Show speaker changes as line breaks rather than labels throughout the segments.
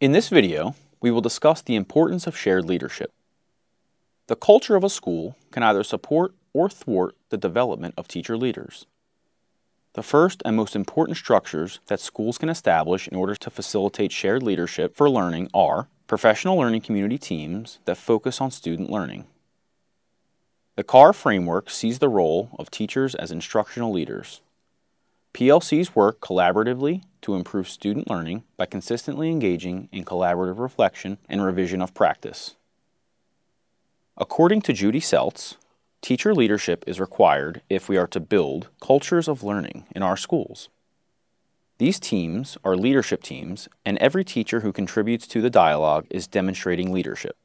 In this video, we will discuss the importance of shared leadership. The culture of a school can either support or thwart the development of teacher leaders. The first and most important structures that schools can establish in order to facilitate shared leadership for learning are professional learning community teams that focus on student learning. The CAR framework sees the role of teachers as instructional leaders. PLCs work collaboratively to improve student learning by consistently engaging in collaborative reflection and revision of practice. According to Judy Seltz, teacher leadership is required if we are to build cultures of learning in our schools. These teams are leadership teams, and every teacher who contributes to the dialogue is demonstrating leadership.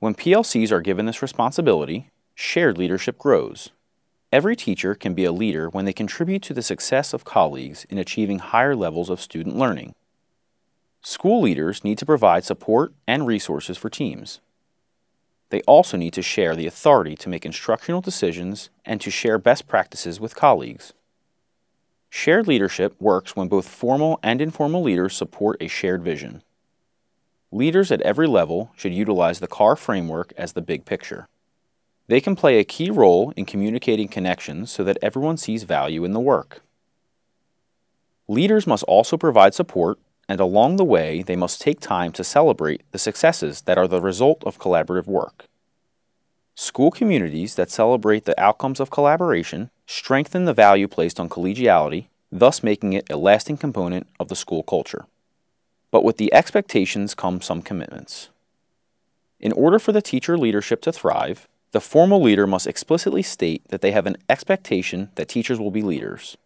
When PLCs are given this responsibility, shared leadership grows Every teacher can be a leader when they contribute to the success of colleagues in achieving higher levels of student learning. School leaders need to provide support and resources for teams. They also need to share the authority to make instructional decisions and to share best practices with colleagues. Shared leadership works when both formal and informal leaders support a shared vision. Leaders at every level should utilize the CAR framework as the big picture. They can play a key role in communicating connections so that everyone sees value in the work. Leaders must also provide support, and along the way, they must take time to celebrate the successes that are the result of collaborative work. School communities that celebrate the outcomes of collaboration strengthen the value placed on collegiality, thus making it a lasting component of the school culture. But with the expectations come some commitments. In order for the teacher leadership to thrive, the formal leader must explicitly state that they have an expectation that teachers will be leaders.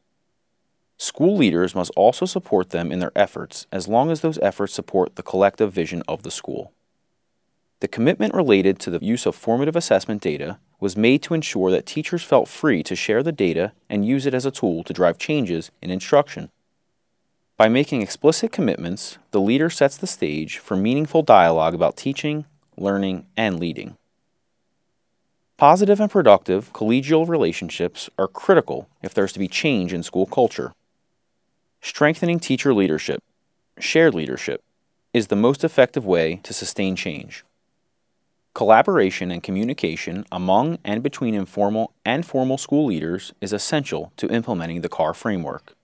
School leaders must also support them in their efforts as long as those efforts support the collective vision of the school. The commitment related to the use of formative assessment data was made to ensure that teachers felt free to share the data and use it as a tool to drive changes in instruction. By making explicit commitments, the leader sets the stage for meaningful dialogue about teaching, learning, and leading. Positive and productive collegial relationships are critical if there's to be change in school culture. Strengthening teacher leadership, shared leadership, is the most effective way to sustain change. Collaboration and communication among and between informal and formal school leaders is essential to implementing the CAR framework.